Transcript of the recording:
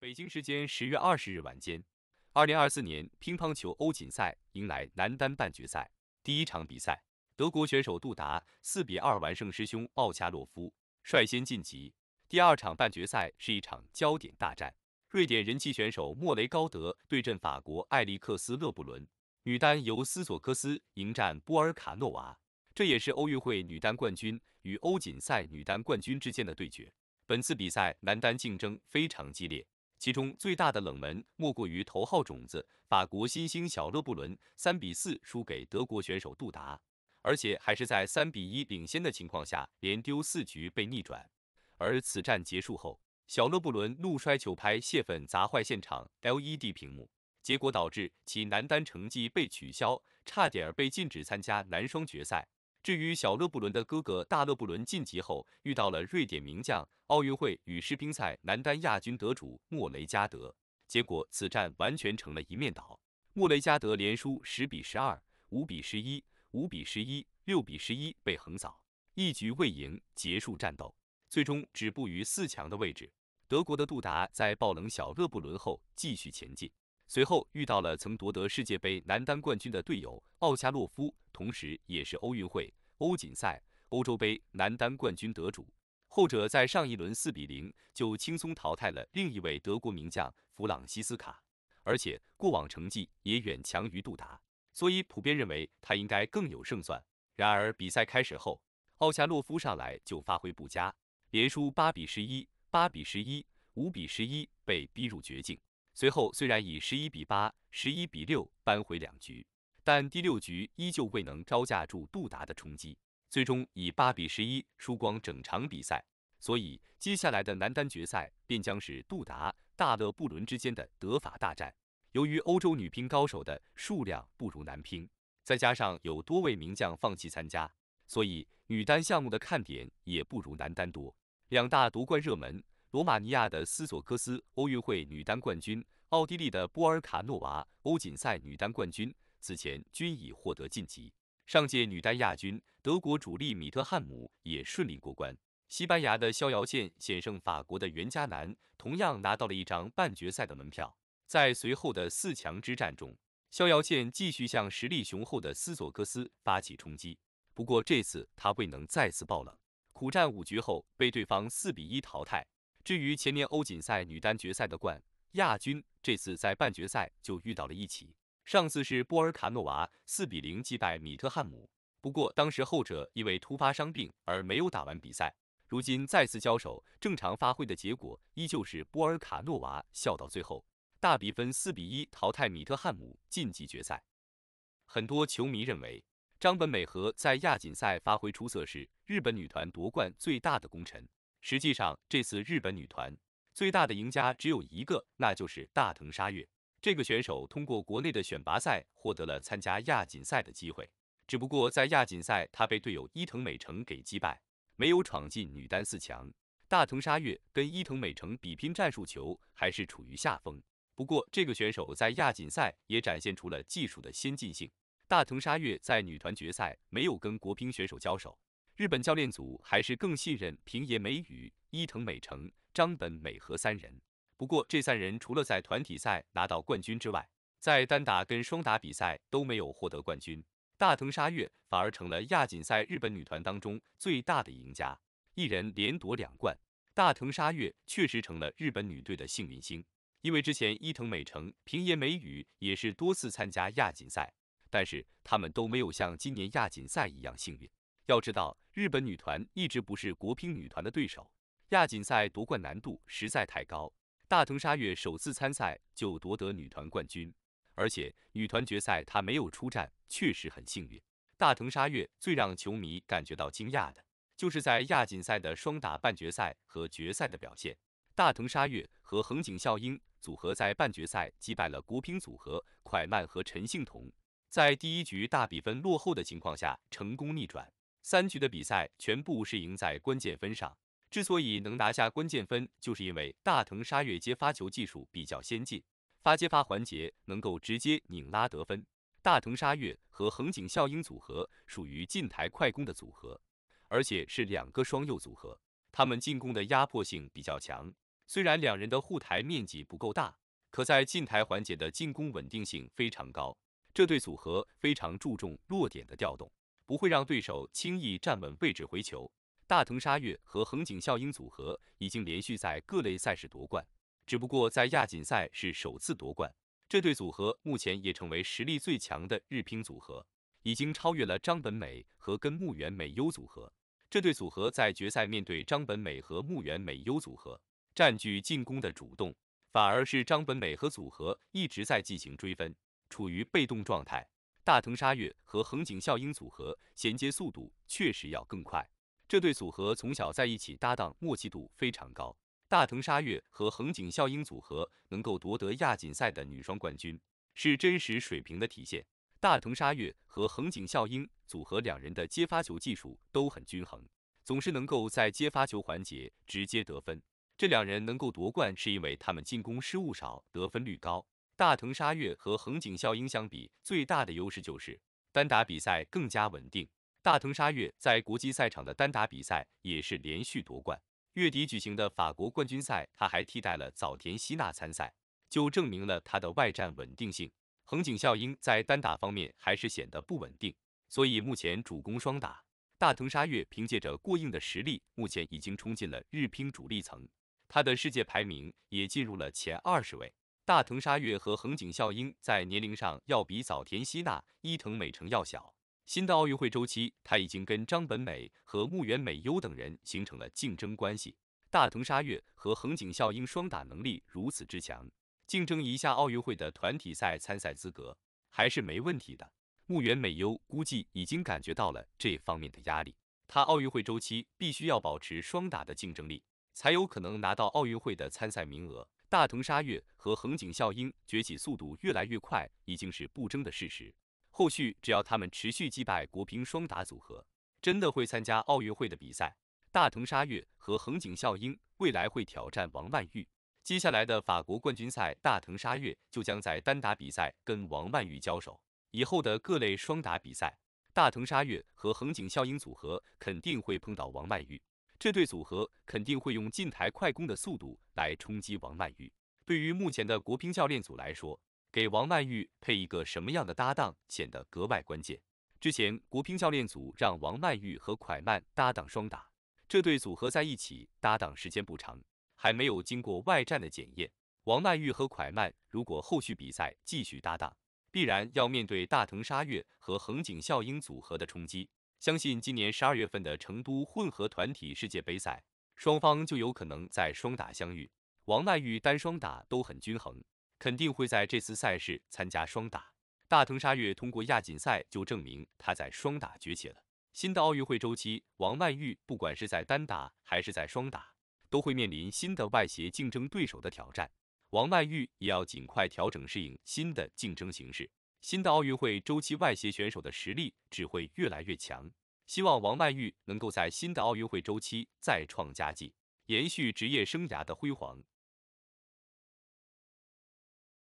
北京时间十月二十日晚间，二零二四年乒乓球欧锦赛迎来男单半决赛第一场比赛，德国选手杜达四比二完胜师兄奥恰洛夫，率先晋级。第二场半决赛是一场焦点大战，瑞典人气选手莫雷高德对阵法国艾利克斯勒布伦。女单由斯索科斯迎战波尔卡诺娃，这也是奥运会女单冠军与欧锦赛女单冠军之间的对决。本次比赛男单竞争非常激烈。其中最大的冷门莫过于头号种子法国新星小勒布伦三比四输给德国选手杜达，而且还是在三比一领先的情况下连丢四局被逆转。而此战结束后，小勒布伦怒摔球拍泄愤砸坏现场 L E D 屏幕，结果导致其男单成绩被取消，差点被禁止参加男双决赛。至于小勒布伦的哥哥大勒布伦晋级后，遇到了瑞典名将、奥运会与世乒赛男单亚军得主莫雷加德，结果此战完全成了一面倒，莫雷加德连输十比十二、五比十一、五比十一、六比十一被横扫，一局未赢结束战斗，最终止步于四强的位置。德国的杜达在爆冷小勒布伦后继续前进，随后遇到了曾夺得世界杯男单冠军的队友奥恰洛夫，同时也是奥运会。欧锦赛、欧洲杯男单冠军得主，后者在上一轮四比零就轻松淘汰了另一位德国名将弗朗西斯卡，而且过往成绩也远强于杜达，所以普遍认为他应该更有胜算。然而比赛开始后，奥恰洛夫上来就发挥不佳，连输八比十一、八比十一、五比十一，被逼入绝境。随后虽然以十一比八、十一比六扳回两局。但第六局依旧未能招架住杜达的冲击，最终以八比十一输光整场比赛。所以接下来的男单决赛便将是杜达大勒布伦之间的德法大战。由于欧洲女乒高手的数量不如男乒，再加上有多位名将放弃参加，所以女单项目的看点也不如男单多。两大夺冠热门，罗马尼亚的斯索克斯奥运会女单冠军，奥地利的波尔卡诺娃欧锦赛女单冠军。此前均已获得晋级。上届女单亚军、德国主力米特汉姆也顺利过关。西班牙的逍遥剑险胜法国的袁嘉楠，同样拿到了一张半决赛的门票。在随后的四强之战中，逍遥剑继续向实力雄厚的斯佐克斯发起冲击，不过这次他未能再次爆冷，苦战五局后被对方四比一淘汰。至于前年欧锦赛女单决赛的冠亚军，这次在半决赛就遇到了一起。上次是波尔卡诺娃四比零击败米特汉姆，不过当时后者因为突发伤病而没有打完比赛。如今再次交手，正常发挥的结果依旧是波尔卡诺娃笑到最后，大比分四比一淘汰米特汉姆晋级决赛。很多球迷认为张本美和在亚锦赛发挥出色是日本女团夺冠最大的功臣。实际上，这次日本女团最大的赢家只有一个，那就是大藤沙月。这个选手通过国内的选拔赛获得了参加亚锦赛的机会，只不过在亚锦赛他被队友伊藤美诚给击败，没有闯进女单四强。大藤沙月跟伊藤美诚比拼战术球还是处于下风，不过这个选手在亚锦赛也展现出了技术的先进性。大藤沙月在女团决赛没有跟国乒选手交手，日本教练组还是更信任平野美宇、伊藤美诚、张本美和三人。不过，这三人除了在团体赛拿到冠军之外，在单打跟双打比赛都没有获得冠军。大藤沙月反而成了亚锦赛日本女团当中最大的赢家，一人连夺两冠。大藤沙月确实成了日本女队的幸运星，因为之前伊藤美诚、平野美宇也是多次参加亚锦赛，但是她们都没有像今年亚锦赛一样幸运。要知道，日本女团一直不是国乒女团的对手，亚锦赛夺冠难度实在太高。大藤沙月首次参赛就夺得女团冠军，而且女团决赛她没有出战，确实很幸运。大藤沙月最让球迷感觉到惊讶的就是在亚锦赛的双打半决赛和决赛的表现。大藤沙月和横井孝英组合在半决赛击败了国乒组合蒯曼和陈幸同，在第一局大比分落后的情况下成功逆转，三局的比赛全部是赢在关键分上。之所以能拿下关键分，就是因为大藤沙月接发球技术比较先进，发接发环节能够直接拧拉得分。大藤沙月和横井孝英组合属于近台快攻的组合，而且是两个双右组合，他们进攻的压迫性比较强。虽然两人的护台面积不够大，可在近台环节的进攻稳定性非常高。这对组合非常注重落点的调动，不会让对手轻易站稳位置回球。大藤沙月和横井孝英组合已经连续在各类赛事夺冠，只不过在亚锦赛是首次夺冠。这对组合目前也成为实力最强的日乒组合，已经超越了张本美和跟木原美优组合。这对组合在决赛面对张本美和木原美优组合，占据进攻的主动，反而是张本美和组合一直在进行追分，处于被动状态。大藤沙月和横井孝英组合衔接速度确实要更快。这对组合从小在一起搭档，默契度非常高。大藤沙月和横井孝英组合能够夺得亚锦赛的女双冠军，是真实水平的体现。大藤沙月和横井孝英组合两人的接发球技术都很均衡，总是能够在接发球环节直接得分。这两人能够夺冠，是因为他们进攻失误少，得分率高。大藤沙月和横井孝英相比，最大的优势就是单打比赛更加稳定。大藤沙月在国际赛场的单打比赛也是连续夺冠。月底举行的法国冠军赛，他还替代了早田希娜参赛，就证明了他的外战稳定性。横井孝英在单打方面还是显得不稳定，所以目前主攻双打。大藤沙月凭借着过硬的实力，目前已经冲进了日乒主力层，他的世界排名也进入了前二十位。大藤沙月和横井孝英在年龄上要比早田希娜、伊藤美诚要小。新的奥运会周期，他已经跟张本美和木原美优等人形成了竞争关系。大藤沙月和横井孝英双打能力如此之强，竞争一下奥运会的团体赛参赛资格还是没问题的。木原美优估计已经感觉到了这方面的压力，她奥运会周期必须要保持双打的竞争力，才有可能拿到奥运会的参赛名额。大藤沙月和横井孝英崛起速度越来越快，已经是不争的事实。后续只要他们持续击败国乒双打组合，真的会参加奥运会的比赛。大藤沙月和横井孝英未来会挑战王曼玉。接下来的法国冠军赛，大藤沙月就将在单打比赛跟王曼玉交手。以后的各类双打比赛，大藤沙月和横井孝英组合肯定会碰到王曼玉。这对组合肯定会用近台快攻的速度来冲击王曼玉。对于目前的国乒教练组来说，给王曼玉配一个什么样的搭档显得格外关键。之前国乒教练组让王曼玉和蒯曼搭档双打，这对组合在一起搭档时间不长，还没有经过外战的检验。王曼玉和蒯曼如果后续比赛继续搭档，必然要面对大藤沙月和横井孝英组合的冲击。相信今年十二月份的成都混合团体世界杯赛，双方就有可能在双打相遇。王曼玉单双打都很均衡。肯定会在这次赛事参加双打。大藤沙月通过亚锦赛就证明他在双打崛起了。新的奥运会周期，王曼玉不管是在单打还是在双打，都会面临新的外协竞争对手的挑战。王曼玉也要尽快调整适应新的竞争形势。新的奥运会周期，外协选手的实力只会越来越强。希望王曼玉能够在新的奥运会周期再创佳绩，延续职业生涯的辉煌。